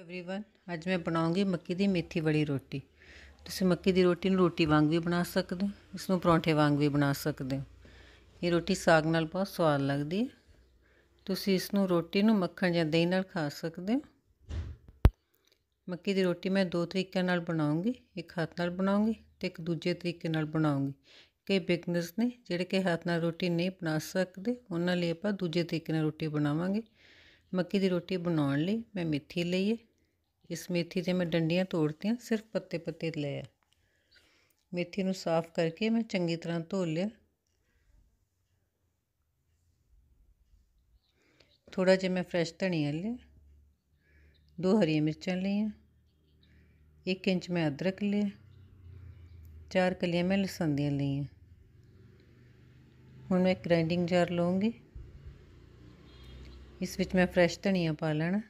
everyone ਅੱਜ ਮੈਂ ਬਣਾਉਂਗੀ ਮੱਕੀ ਦੀ ਮੇਥੀ ਵਾਲੀ ਰੋਟੀ ਤੁਸੀਂ ਮੱਕੀ ਦੀ ਰੋਟੀ ਨੂੰ ਰੋਟੀ ਵਾਂਗ ਵੀ ਬਣਾ ਸਕਦੇ ਹੋ ਇਸ ਨੂੰ ਪਰੌਂਠੇ ਵਾਂਗ ਵੀ ਬਣਾ ਸਕਦੇ ਹੋ ਇਹ ਰੋਟੀ ਸਾਗ ਨਾਲ ਬਹੁਤ ਸਵਾਦ ਲੱਗਦੀ ਹੈ ਤੁਸੀਂ ਇਸ ਨੂੰ ਰੋਟੀ ਨੂੰ ਮੱਖਣ ਜਾਂ ਦਹੀਂ ਨਾਲ ਖਾ ਸਕਦੇ ਹੋ ਮੱਕੀ ਦੀ ਰੋਟੀ ਮੈਂ ਦੋ ਤਰੀਕਿਆਂ ਨਾਲ ਬਣਾਉਂਗੀ ਇੱਕ ਹੱਥ ਨਾਲ ਬਣਾਉਂਗੀ ਤੇ ਇੱਕ ਦੂਜੇ ਤਰੀਕੇ ਨਾਲ ਬਣਾਉਂਗੀ ਕਈ ਬਿਗਨਰਸ ਨੇ ਜਿਹੜੇ ਕਿ ਹੱਥ ਨਾਲ ਰੋਟੀ ਨਹੀਂ ਬਣਾ ਸਕਦੇ ਉਹਨਾਂ ਲਈ ਆਪਾਂ ਦੂਜੇ ਤਰੀਕੇ ਨਾਲ ਰੋਟੀ ਬਣਾਵਾਂਗੇ ਮੱਕੀ ਦੀ ਰੋਟੀ ਬਣਾਉਣ ਲਈ ਮੈਂ ਮੇਥੀ ਲਈ ਹੈ ਇਸ ਮੇਥੀ ਦੇ ਮੈਂ ਡੰਡੀਆਂ ਤੋੜਤੀਆਂ ਸਿਰਫ ਪੱਤੇ ਪੱਤੇ ਲਏ ਆ ਮੇਥੀ ਨੂੰ ਸਾਫ਼ ਕਰਕੇ ਮੈਂ ਚੰਗੀ ਤਰ੍ਹਾਂ ਧੋ ਲਿਆ ਥੋੜਾ ਜਿਹਾ ਮੈਂ ਫਰੈਸ਼ ਧਨੀਆ ਲਿਆ ਦੋ ਹਰੀਆਂ ਮਿਰਚਾਂ ਲਈਆਂ 1 ਇੰਚ ਮੈਂ ਅਦਰਕ ਲਿਆ ਚਾਰ ਕਲੀਆਂ ਮੈਂ ਲਸਣ ਦੀਆਂ ਲਈਆਂ ਹੁਣ ਮੈਂ ਗ੍ਰਾਈਂਡਿੰਗ ਜਾਰ ਲਵਾਂਗੀ ਇਸ ਵਿੱਚ ਮੈਂ ਫਰੈਸ਼ ਧਨੀਆ ਪਾ ਲੈਣਾ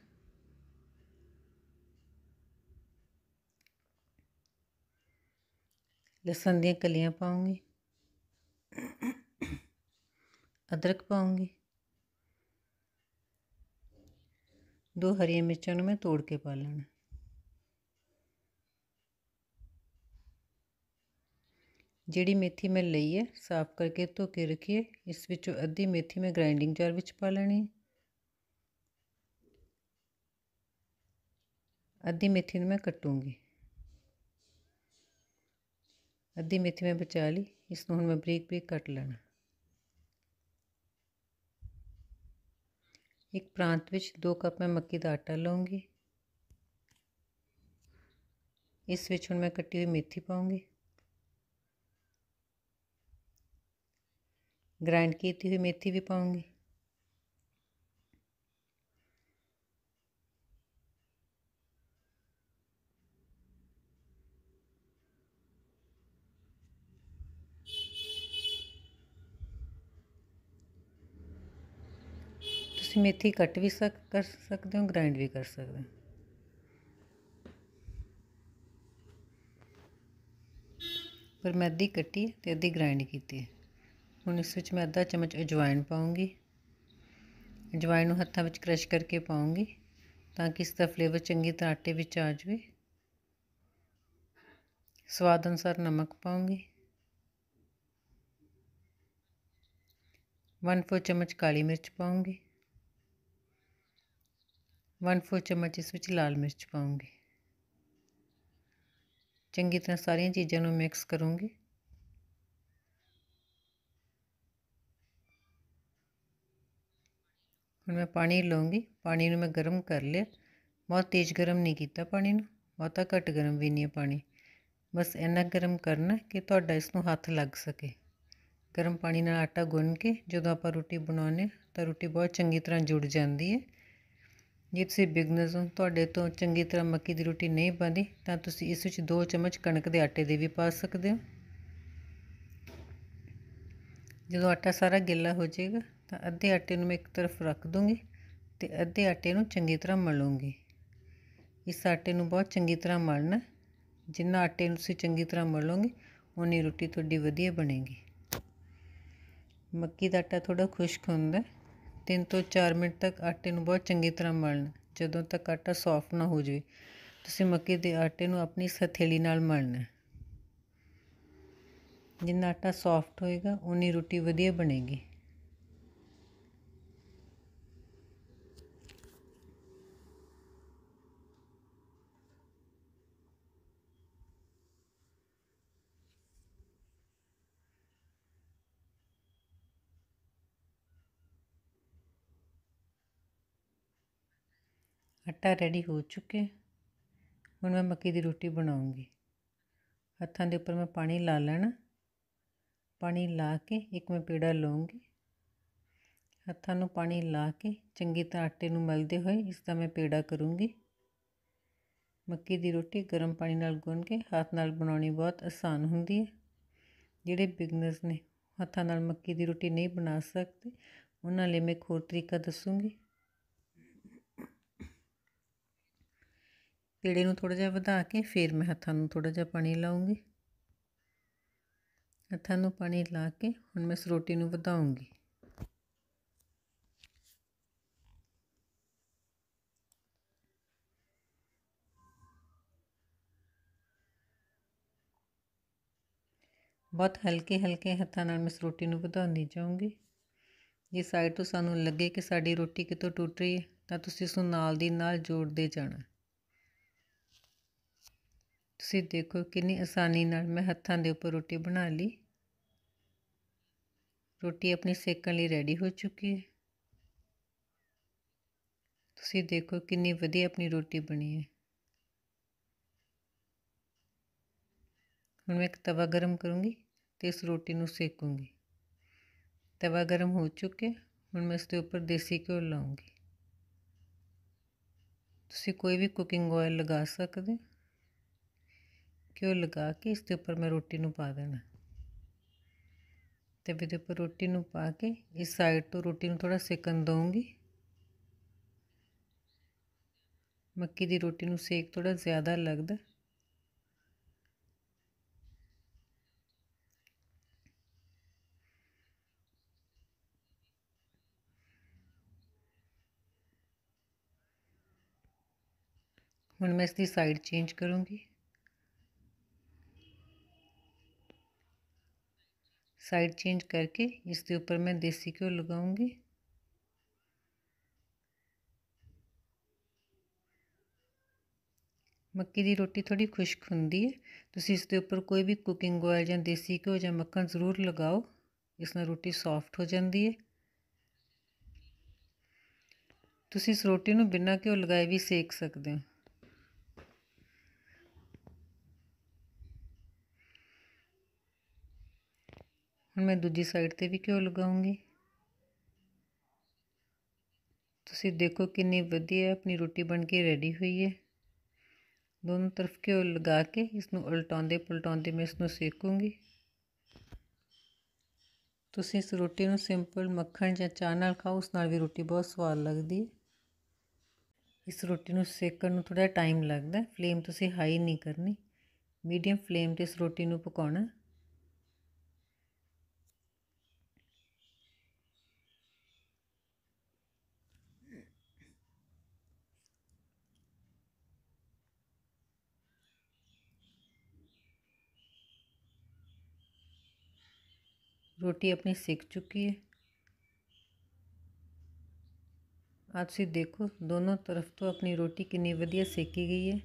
ਲਸਣ ਦੀਆਂ ਕਲੀਆਂ ਪਾਉਂਗੀ ਅਦਰਕ ਪਾਉਂਗੀ ਦੋ ਹਰੀਆਂ ਮਿਰਚਾਂ ਨੂੰ ਮੈਂ ਤੋੜ ਕੇ ਪਾ ਲੈਣਾ ਜਿਹੜੀ ਮੇਥੀ ਮੈਂ ਲਈ ਹੈ ਸਾਫ਼ ਕਰਕੇ ਧੋ ਕੇ ਰੱਖੀਏ ਇਸ ਵਿੱਚੋਂ ਅੱਧੀ ਮੇਥੀ ਮੈਂ ਗ੍ਰਾਈਂਡਿੰਗ ਜਾਰ ਵਿੱਚ ਪਾ ਲੈਣੀ ਹੈ ਅੱਧੀ ਮੇਥੀ ਨੂੰ ਮੈਂ ਕੱਟੂੰਗੀ ਅੱਧੀ ਮੇਥੀ ਮੈਂ ਬਚਾ ਲਈ ਇਸ ਨੂੰ ਹੁਣ ਮੈਂ ਬਰੀਕ ਬਰੀਕ ਕੱਟ ਲੈਣਾ ਇੱਕ ਪ੍ਰਾਂਤ ਵਿੱਚ 2 ਕੱਪ ਮੈਂ ਮੱਕੀ ਦਾ ਆਟਾ ਲਵਾਂਗੀ ਇਸ ਵਿੱਚ ਹੁਣ ਮੈਂ ਕੱਟੀ ਹੋਈ ਮੇਥੀ ਪਾਉਂਗੀ ਗ੍ਰਾਈਂਡ ਕੀਤੀ ਹੋਈ ਮੇਥੀ ਵੀ ਪਾਉਂਗੀ ਤੁਸੀਂ ਮੇਥੀ ਕੱਟ ਵੀ ਸਕ ਕਰ ਸਕਦੇ ਹੋ ਗ੍ਰਾਈਂਡ ਵੀ ਕਰ ਸਕਦੇ ਹੋ ਪਰ ਮੈਂ ਅੱਧੀ ਕੱਟੀ ਤੇ ਅੱਧੀ ਗ੍ਰਾਈਂਡ ਕੀਤੀ ਹੈ ਹੁਣ ਇਸ ਵਿੱਚ ਮੈਂ ਅੱਧਾ ਚਮਚ ਅਜਵਾਇਣ ਪਾਉਂਗੀ ਅਜਵਾਇਣ ਨੂੰ ਹੱਥਾਂ ਵਿੱਚ ਕ੍ਰਸ਼ ਕਰਕੇ ਪਾਉਂਗੀ ਤਾਂ ਕਿ ਇਸ ਦਾ ਫਲੇਵਰ ਚੰਗੀ ਤਰ੍ਹਾਂ ਆਟੇ ਵਿੱਚ ਆ ਜਾਵੇ ਸਵਾਦ ਅਨੁਸਾਰ ਨਮਕ ਪਾਉਂਗੀ 1/4 ਚਮਚ ਕਾਲੀ ਮਿਰਚ ਪਾਉਂਗੀ 1/4 ਚਮਚ ਇਸ ਵਿੱਚ ਲਾਲ ਮਿਰਚ ਪਾਉਂਗੀ ਚੰਗੀ ਤਰ੍ਹਾਂ ਸਾਰੀਆਂ ਚੀਜ਼ਾਂ ਨੂੰ ਮਿਕਸ ਕਰੂੰਗੀ ਹੁਣ ਮੈਂ ਪਾਣੀ ਲਵਾਂਗੀ ਪਾਣੀ ਨੂੰ ਮੈਂ ਗਰਮ ਕਰ ਲਿਆ ਬਹੁਤ ਤੇਜ਼ ਗਰਮ ਨਹੀਂ ਕੀਤਾ ਪਾਣੀ ਨੂੰ ਬਹੁਤਾ ਘੱਟ ਗਰਮ ਵੀ ਨਹੀਂ ਹੈ ਪਾਣੀ ਬਸ ਇੰਨਾ ਗਰਮ ਕਰਨਾ ਕਿ ਤੁਹਾਡਾ ਇਸ ਨੂੰ ਹੱਥ ਲੱਗ ਸਕੇ ਗਰਮ ਪਾਣੀ ਨਾਲ ਆਟਾ ਗੁੰਨ ਕੇ ਜਦੋਂ ਆਪਾਂ ਰੋਟੀ ਬਣਾਉਨੇ ਤਾਂ ਰੋਟੀ ਬਹੁਤ ਚੰਗੀ ਤਰ੍ਹਾਂ ਜੁੜ ਜਾਂਦੀ ਹੈ ਜੇ ਤੁਸੀਂ ਬਿਗਨਰਸ ਹੋ ਤੁਹਾਡੇ ਤੋਂ ਚੰਗੀ ਤਰ੍ਹਾਂ ਮੱਕੀ ਦੀ ਰੋਟੀ ਨਹੀਂ ਬਣਦੀ ਤਾਂ ਤੁਸੀਂ ਇਸ ਵਿੱਚ 2 ਚਮਚ ਕਣਕ ਦੇ ਆਟੇ ਦੇ ਵੀ ਪਾ ਸਕਦੇ ਹੋ ਜਦੋਂ ਆਟਾ ਸਾਰਾ ਗਿੱਲਾ ਹੋ ਜਾਏਗਾ ਤਾਂ ਅੱਧੇ ਆਟੇ ਨੂੰ ਮੈਂ ਇੱਕ ਤਰਫ ਰੱਖ ਦੂੰਗੀ ਤੇ ਅੱਧੇ ਆਟੇ ਨੂੰ ਚੰਗੀ ਤਰ੍ਹਾਂ ਮਲੂੰਗੀ ਇਸ ਆਟੇ ਨੂੰ ਬਹੁਤ ਚੰਗੀ ਤਰ੍ਹਾਂ ਮਲਣਾ ਜਿੰਨਾ ਆਟੇ ਨੂੰ ਤੁਸੀਂ ਚੰਗੀ ਤਰ੍ਹਾਂ ਮਲੋਗੇ ਉਨੀ ਰੋਟੀ ਤੁਹਾਡੀ ਵਧੀਆ ਬਣੇਗੀ ਮੱਕੀ ਦਾ ਆਟਾ ਥੋੜਾ ਖੁਸ਼ਕ ਹੁੰਦਾ 3 ਤੋਂ 4 ਮਿੰਟ ਤੱਕ ਆਟੇ ਨੂੰ ਬਹੁਤ ਚੰਗੀ ਤਰ੍ਹਾਂ ਮਲਣ ਜਦੋਂ ਤੱਕ ਆਟਾ ਸੌਫਟ ਨਾ ਹੋ ਜਾਵੇ ਤੁਸੀਂ ਮੱਕੀ ਦੇ ਆਟੇ ਨੂੰ ਆਪਣੀ ਸਥੇਲੀ ਨਾਲ ਮਲਣਾ ਜਿੰਨਾ ਆਟਾ ਸੌਫਟ ਹੋਏਗਾ ਉਨੀ ਰੋਟੀ ਵਧੀਆ ਬਣੇਗੀ ਆਟਾ ਰੈਡੀ ਹੋ ਚੁੱਕਿਆ ਹੁਣ ਮੈਂ ਮੱਕੀ ਦੀ ਰੋਟੀ ਬਣਾਉਂਗੀ ਹੱਥਾਂ ਦੇ ਉੱਪਰ ਮੈਂ ਪਾਣੀ ਲਾ ਲੈਣਾ ਪਾਣੀ ਲਾ ਕੇ ਇੱਕ ਮੈਂ ਪੇੜਾ ਲਵਾਂਗੀ ਹੱਥਾਂ ਨੂੰ ਪਾਣੀ ਲਾ ਕੇ ਚੰਗੀ ਤਰ੍ਹਾਂ ਆਟੇ ਨੂੰ ਮਲਦੇ ਹੋਏ ਇਸ ਦਾ ਮੈਂ ਪੇੜਾ ਕਰੂੰਗੀ ਮੱਕੀ ਦੀ ਰੋਟੀ ਗਰਮ ਪਾਣੀ ਨਾਲ ਗੁੰਨ ਕੇ ਹੱਥ ਨਾਲ ਬਣਾਉਣੀ ਬਹੁਤ ਆਸਾਨ ਹੁੰਦੀ ਹੈ ਜਿਹੜੇ ਬਿਗਨਰਸ ਨੇ ਹੱਥਾਂ ਨਾਲ ਮੱਕੀ ਦੀ ਰੋਟੀ ਨਹੀਂ ਬਣਾ ਸਕਦੇ ਉਹਨਾਂ ਲਈ ਮੈਂ ਇੱਕ ਹੋਰ ਤਰੀਕਾ ਦੱਸੂੰਗੀ ਪੇੜੇ ਨੂੰ ਥੋੜਾ ਜਿਹਾ ਵਧਾ ਕੇ ਫਿਰ ਮੈਂ ਹੱਥਾਂ ਨੂੰ ਥੋੜਾ ਜਿਹਾ ਪਾਣੀ ਲਾਉਂਗੀ ਹੱਥਾਂ ਨੂੰ ਪਾਣੀ ਲਾ ਕੇ ਹੁਣ ਮੈਂ ਸਰੋਟੀ ਨੂੰ ਵਧਾਉਂਗੀ ਬਹੁਤ ਹਲਕੇ ਹਲਕੇ ਹੱਥਾਂ ਨਾਲ ਮੈਂ ਰੋਟੀ ਨੂੰ ਵਧਾਉਂਦੀ ਜਾਊਂਗੀ ਜੇ ਸਾਈਡ ਤੋਂ ਸਾਨੂੰ ਲੱਗੇ ਕਿ ਸਾਡੀ ਰੋਟੀ ਕਿਤੋਂ ਟੁੱਟ ਰਹੀ ਹੈ ਤਾਂ ਤੁਸੀਂ ਇਸ ਨੂੰ ਨਾਲ ਦੀ ਨਾਲ ਜੋੜਦੇ ਜਾਣਾ ਤੁਸੀਂ ਦੇਖੋ ਕਿੰਨੀ ਆਸਾਨੀ ਨਾਲ ਮੈਂ ਹੱਥਾਂ ਦੇ ਉੱਪਰ ਰੋਟੀ ਬਣਾ ਲਈ ਰੋਟੀ ਆਪਣੀ ਸੇਕਣ ਲਈ ਰੈਡੀ ਹੋ ਚੁੱਕੀ ਹੈ ਤੁਸੀਂ ਦੇਖੋ ਕਿੰਨੀ ਵਧੀਆ ਆਪਣੀ ਰੋਟੀ ਬਣੀ ਹੈ ਹੁਣ ਮੈਂ ਇੱਕ ਤਵਾ ਗਰਮ ਕਰੂੰਗੀ ਤੇ ਇਸ ਰੋਟੀ ਨੂੰ ਸੇਕੂੰਗੀ ਤਵਾ ਗਰਮ ਹੋ ਚੁੱਕਿਆ ਹੁਣ ਮੈਂ ਇਸ ਦੇ ਉੱਪਰ ਦੇਸੀ ਘਿਓ ਲਾਉਂਗੀ ਤੁਸੀਂ ਕੋਈ ਵੀ ਕੁਕਿੰਗ ਆਇਲ ਲਗਾ ਸਕਦੇ ਹੋ ਘਿਓ ਲਗਾ ਕੇ ਇਸ ਦੇ ਉੱਪਰ ਮੈਂ ਰੋਟੀ ਨੂੰ ਪਾ ਦੇਣਾ ਤੇ ਦੇ ਉੱਪਰ ਰੋਟੀ ਨੂੰ ਪਾ ਕੇ ਇਸ ਸਾਈਡ ਤੋਂ ਰੋਟੀ ਨੂੰ ਥੋੜਾ ਸੇਕਣ ਦਵਾਂਗੀ ਮੱਕੀ ਦੀ ਰੋਟੀ ਨੂੰ ਸੇਕ ਥੋੜਾ ਜ਼ਿਆਦਾ ਲੱਗਦਾ ਹੁਣ ਮੈਂ ਇਸ ਦੀ ਸਾਈਡ ਚੇਂਜ ਕਰੂੰਗੀ ਸਾਈਡ ਚੇਂਜ ਕਰਕੇ ਇਸ ਦੇ ਉੱਪਰ ਮੈਂ ਦੇਸੀ ਘਿਓ ਲਗਾਉਂਗੀ ਮੱਕੀ ਦੀ ਰੋਟੀ ਥੋੜੀ ਖੁਸ਼ਕ ਹੁੰਦੀ ਹੈ ਤੁਸੀਂ ਇਸ ਦੇ ਉੱਪਰ ਕੋਈ ਵੀ ਕੁਕਿੰਗ ਆਇਲ ਜਾਂ ਦੇਸੀ ਘਿਓ ਜਾਂ ਮੱਖਣ ਜ਼ਰੂਰ ਲਗਾਓ ਇਸ ਨਾਲ ਰੋਟੀ ਸੌਫਟ ਹੋ ਜਾਂਦੀ ਹੈ ਤੁਸੀਂ ਇਸ ਰੋਟੀ ਨੂੰ ਬਿਨਾਂ ਘਿਓ ਲਗਾਏ ਵੀ ਸੇਕ ਸਕਦੇ ਹੋ ਹੁਣ ਮੈਂ ਦੂਜੀ ਸਾਈਡ ਤੇ ਵੀ ਘਿਓ ਲਗਾਉਂਗੀ ਤੁਸੀਂ ਦੇਖੋ ਕਿੰਨੀ ਵਧੀਆ ਆਪਣੀ ਰੋਟੀ ਬਣ ਕੇ ਰੈਡੀ ਹੋਈ ਹੈ ਦੋਨੋਂ ਤਰਫ ਘਿਓ ਲਗਾ ਕੇ ਇਸ ਨੂੰ ਉਲਟਾਉਂਦੇ ਪਲਟਾਉਂਦੇ ਮੈਂ ਇਸ ਨੂੰ ਸੇਕੂੰਗੀ ਤੁਸੀਂ ਇਸ ਰੋਟੀ ਨੂੰ ਸਿੰਪਲ ਮੱਖਣ ਜਾਂ ਚਾਹ ਨਾਲ ਖਾਓ ਉਸ ਨਾਲ ਵੀ ਰੋਟੀ ਬਹੁਤ ਸਵਾਦ ਲੱਗਦੀ ਹੈ ਇਸ ਰੋਟੀ ਨੂੰ ਸੇਕਣ ਨੂੰ ਥੋੜਾ ਟਾਈਮ ਲੱਗਦਾ ਫਲੇਮ ਤੁਸੀਂ ਹਾਈ ਨਹੀਂ ਕਰਨੀ ਮੀਡੀਅਮ ਫਲੇਮ ਤੇ ਇਸ ਰੋਟੀ ਨੂੰ ਪਕਾਉਣਾ ਰੋਟੀ ਆਪਣੀ ਸਿੱਕ ਚੁੱਕੀ ਹੈ ਆ ਤੁਸੀਂ ਦੇਖੋ ਦੋਨੋਂ ਤਰਫ ਤੋਂ ਆਪਣੀ ਰੋਟੀ ਕਿੰਨੀ ਵਧੀਆ ਸੇਕੀ ਗਈ ਹੈ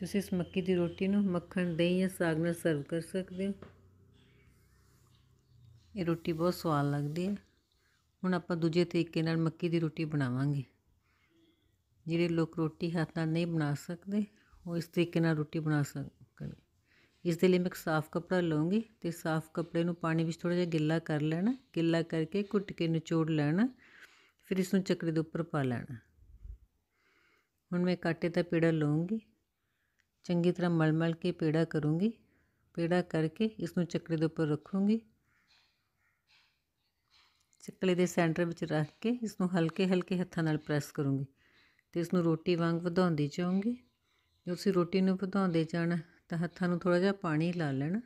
ਤੁਸੀਂ ਇਸ ਮੱਕੀ ਦੀ ਰੋਟੀ ਨੂੰ ਮੱਖਣ ਦਹੀਂ ਜਾਂ ਸਾਗ ਨਾਲ ਸਰਵ ਕਰ ਸਕਦੇ ਹੋ ਇਹ ਰੋਟੀ ਬਹੁਤ ਸਵਾਦ ਲੱਗਦੀ ਹੈ ਹੁਣ ਆਪਾਂ ਦੂਜੇ ਤਰੀਕੇ ਨਾਲ ਮੱਕੀ ਦੀ ਰੋਟੀ ਬਣਾਵਾਂਗੇ ਜਿਹੜੇ ਲੋਕ ਰੋਟੀ ਹੱਥ ਨਾਲ ਨਹੀਂ ਬਣਾ ਸਕਦੇ ਉਹ ਇਸ ਤਰੀਕੇ ਨਾਲ ਰੋਟੀ ਬਣਾ ਸਕਦੇ ਇਸ ਦੇ ਲਈ ਮੈਂ ਇੱਕ ਸਾਫ਼ ਕਪੜਾ ਲਵਾਂਗੀ ਤੇ ਸਾਫ਼ ਕਪੜੇ ਨੂੰ ਪਾਣੀ ਵਿੱਚ ਥੋੜਾ ਜਿਹਾ ਗਿੱਲਾ ਕਰ ਲੈਣਾ ਗਿੱਲਾ ਕਰਕੇ ਘੁੱਟ ਕੇ ਨਿਚੋੜ ਲੈਣਾ ਫਿਰ ਇਸ ਨੂੰ ਚੱਕਰੇ ਦੇ ਉੱਪਰ ਪਾ ਲੈਣਾ ਹੁਣ ਮੈਂ ਕਾਟੇ ਦਾ ਪੇੜਾ ਲਵਾਂਗੀ ਚੰਗੀ ਤਰ੍ਹਾਂ ਮਲਮਲ ਕੇ ਪੇੜਾ ਕਰੂੰਗੀ ਪੇੜਾ ਕਰਕੇ ਇਸ ਨੂੰ ਚੱਕਰੇ ਦੇ ਉੱਪਰ ਰੱਖੂੰਗੀ ਚੱਕਲੇ ਦੇ ਸੈਂਟਰ ਵਿੱਚ ਰੱਖ ਕੇ ਇਸ ਨੂੰ ਹਲਕੇ ਹਲਕੇ ਹੱਥਾਂ ਨਾਲ ਪ੍ਰੈਸ ਕਰੂੰਗੀ ਤੇ ਇਸ ਨੂੰ ਰੋਟੀ ਵਾਂਗ ਵਧਾਉਂਦੀ ਜਾਊਂਗੀ ਜੇ ਤੁਸੀਂ ਰੋਟੀ ਨੂੰ ਵਧਾਉਂਦੇ ਜਾਣਾ ਤਾਂ ਹੱਥਾਂ ਨੂੰ ਥੋੜਾ ਜਿਹਾ ਪਾਣੀ ਲਾ ਲੈਣਾ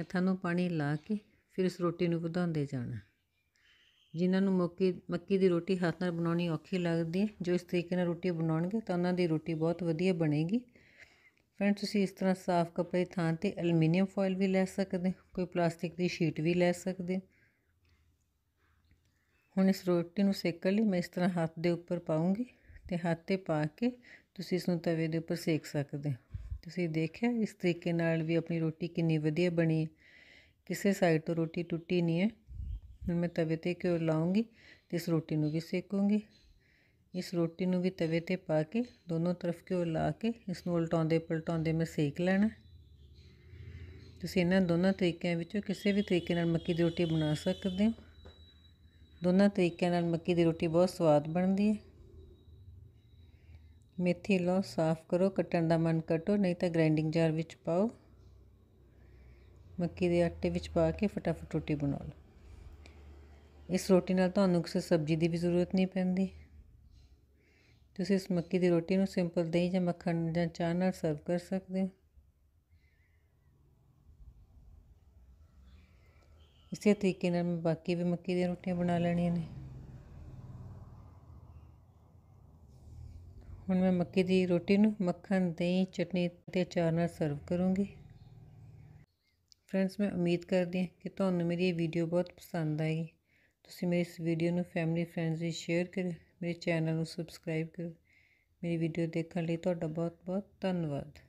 ਹੱਥਾਂ ਨੂੰ ਪਾਣੀ ਲਾ ਕੇ ਫਿਰ ਇਸ ਰੋਟੀ ਨੂੰ ਵਧਾਉਂਦੇ ਜਾਣਾ ਜਿਨ੍ਹਾਂ ਨੂੰ ਮੱਕੀ ਮੱਕੀ ਦੀ ਰੋਟੀ ਹੱਥ ਨਾਲ ਬਣਾਉਣੀ ਔਖੀ ਲੱਗਦੀ ਹੈ ਜੋ ਇਸ ਤਰੀਕੇ ਨਾਲ ਰੋਟੀ ਬਣਾਉਣਗੇ ਤਾਂ ਉਹਨਾਂ ਦੀ ਰੋਟੀ ਬਹੁਤ ਵਧੀਆ ਬਣੇਗੀ ਫਰੈਂਡਸ ਤੁਸੀਂ ਇਸ ਤਰ੍ਹਾਂ ਸਾਫ਼ ਕੱਪੜੇ ਥਾਂ ਤੇ ਐਲੂਮੀਨੀਅਮ ਫੋਇਲ ਵੀ ਲੈ ਸਕਦੇ ਕੋਈ ਪਲਾਸਟਿਕ ਦੀ ਸ਼ੀਟ ਵੀ ਲੈ ਸਕਦੇ ਹੁਣ ਇਸ ਰੋਟੀ ਨੂੰ ਸੇਕਣ ਲਈ ਮੈਂ ਇਸ ਤਰ੍ਹਾਂ ਹੱਥ ਦੇ ਉੱਪਰ ਪਾਉਂਗੀ ਤੇ ਹੱਥ ਤੇ ਪਾ ਕੇ ਤੁਸੀਂ ਇਸ ਨੂੰ ਤਵੇ ਦੇ ਉੱਪਰ ਸੇਕ ਸਕਦੇ ਹੋ ਤੁਸੀਂ ਦੇਖਿਆ ਇਸ ਤਰੀਕੇ ਨਾਲ ਵੀ ਆਪਣੀ ਰੋਟੀ ਕਿੰਨੀ ਵਧੀਆ ਬਣੀ ਕਿਸੇ ਸਾਈਡ ਤੋਂ ਰੋਟੀ ਟੁੱਟੀ ਨਹੀਂ ਹੈ ਹੁਣ ਮੈਂ ਤਵੇ ਤੇ ਘਿਓ ਲਾਉਂਗੀ ਤੇ ਇਸ ਰੋਟੀ ਨੂੰ ਵੀ ਸੇਕੂੰਗੀ ਇਸ ਰੋਟੀ ਨੂੰ ਵੀ ਤਵੇ ਤੇ ਪਾ ਕੇ ਦੋਨੋਂ ਤਰਫ ਘਿਓ ਲਾ ਕੇ ਇਸ ਨੂੰ ਉਲਟਾਉਂਦੇ ਪਲਟਾਉਂਦੇ ਮੈਂ ਸੇਕ ਲੈਣਾ ਤੁਸੀਂ ਇਹਨਾਂ ਦੋਨਾਂ ਤਰੀਕਿਆਂ ਵਿੱਚੋਂ ਕਿਸੇ ਵੀ ਤਰੀਕੇ ਨਾਲ ਮੱਕੀ ਦੀ ਰੋਟੀ ਬਣਾ ਸਕਦੇ ਹੋ ਦੋਨਾਂ ਤਰੀਕਿਆਂ ਨਾਲ ਮੱਕੀ ਦੀ ਰੋਟੀ ਬਹੁਤ ਸਵਾਦ ਬਣਦੀ ਹੈ ਮੇਥੀ ਲੋ ਸਾਫ਼ ਕਰੋ ਕੱਟਣ ਦਾ ਮਨ ਕੱਟੋ ਨਹੀਂ ਤਾਂ ਗ੍ਰਾਈਂਡਿੰਗ ਜਾਰ ਵਿੱਚ ਪਾਓ ਮੱਕੀ ਦੇ ਆਟੇ ਵਿੱਚ ਪਾ ਕੇ ਫਟਾਫਟ ਰੋਟੀ ਬਣਾ ਲਓ ਇਸ ਰੋਟੀ ਨਾਲ ਤੁਹਾਨੂੰ ਕਿਸੇ ਸਬਜ਼ੀ ਦੀ ਵੀ ਜ਼ਰੂਰਤ ਨਹੀਂ ਪੈਂਦੀ ਤੁਸੀਂ ਇਸ ਮੱਕੀ ਦੀ ਰੋਟੀ ਨੂੰ ਸਿੰਪਲ ਦਹੀਂ ਜਾਂ ਮੱਖਣ ਜਾਂ ਚਾਹ ਨਾਲ ਸਰਵ ਕਰ ਸਕਦੇ ਹੋ ਇਸੇ ਤਰੀਕੇ ਨਾਲ ਮੈਂ ਬਾਕੀ ਵੀ ਮੱਕੀ ਦੀਆਂ ਰੋਟੀਆਂ ਬਣਾ ਲੈਣੀਆਂ ਨੇ ਹੁਣ ਮੈਂ ਮੱਕੀ ਦੀ ਰੋਟੀ ਨੂੰ ਮੱਖਣ ਦਹੀਂ ਚਟਨੀ ਤੇ ਅਚਾਰ ਨਾਲ ਸਰਵ ਕਰੂੰਗੀ ਫਰੈਂਡਸ ਮੈਂ ਉਮੀਦ ਕਰਦੀ ਹਾਂ ਕਿ ਤੁਹਾਨੂੰ ਮੇਰੀ ਇਹ ਵੀਡੀਓ ਬਹੁਤ ਪਸੰਦ ਆਈ ਤੁਸੀਂ ਮੇਰੀ ਇਸ ਵੀਡੀਓ ਨੂੰ ਫੈਮਿਲੀ ਫਰੈਂਡਸ ਵਿੱਚ ਸ਼ੇਅਰ ਕਰੋ ਮੇਰੇ ਚੈਨਲ ਨੂੰ ਸਬਸਕ੍ਰਾਈਬ ਕਰੋ ਮੇਰੀ ਵੀਡੀਓ ਦੇਖਣ ਲਈ ਤੁਹਾਡਾ ਬਹੁਤ ਬਹੁਤ ਧੰਨਵਾਦ